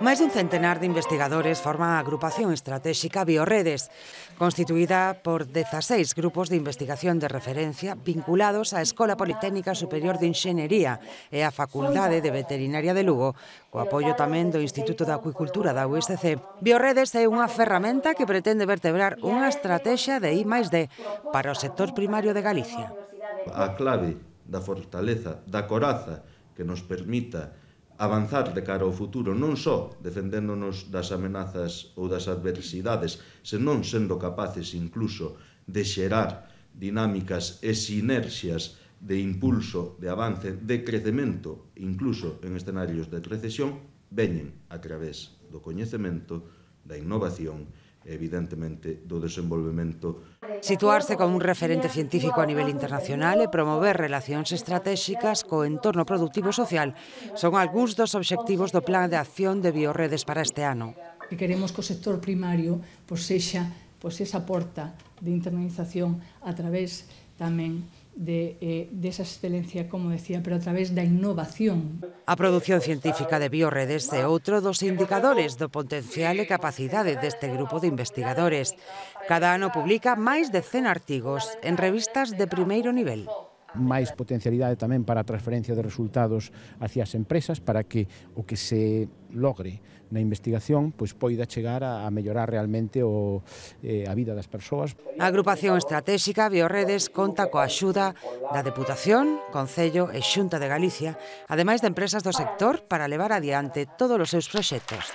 Máis dun centenar de investigadores forman a agrupación estratéxica Bioredes, constituída por 16 grupos de investigación de referencia vinculados á Escola Politécnica Superior de Inxenería e á Facultade de Veterinaria de Lugo, co apoio tamén do Instituto de Acuicultura da USC. Bioredes é unha ferramenta que pretende vertebrar unha estrategia de I máis D para o sector primario de Galicia. A clave da fortaleza, da coraza que nos permita avanzar de cara ao futuro, non só defendéndonos das amenazas ou das adversidades, senón sendo capaces incluso de xerar dinámicas e sinerxias de impulso, de avance, de crecemento, incluso en escenarios de recesión, veñen a través do coñecemento, da innovación evidentemente, do desenvolvemento. Situarse como un referente científico a nivel internacional e promover relacións estratégicas co entorno productivo social son algúns dos obxectivos do Plan de Acción de Biorredes para este ano. Que queremos que o sector primario pois, sexa pois, esa porta de internalización a través tamén de, eh, desa excelencia, como decía, pero a través da innovación. A produción científica de biorredes é outro dos indicadores do potencial e capacidade deste grupo de investigadores. Cada ano publica máis de 100 artigos en revistas de primeiro nivel máis potencialidade tamén para a transferencia de resultados hacia as empresas para que o que se logre na investigación pois poida chegar a, mellorar realmente o, eh, a vida das persoas. A agrupación estratégica Bioredes conta coa axuda da Deputación, Concello e Xunta de Galicia, ademais de empresas do sector para levar adiante todos os seus proxectos.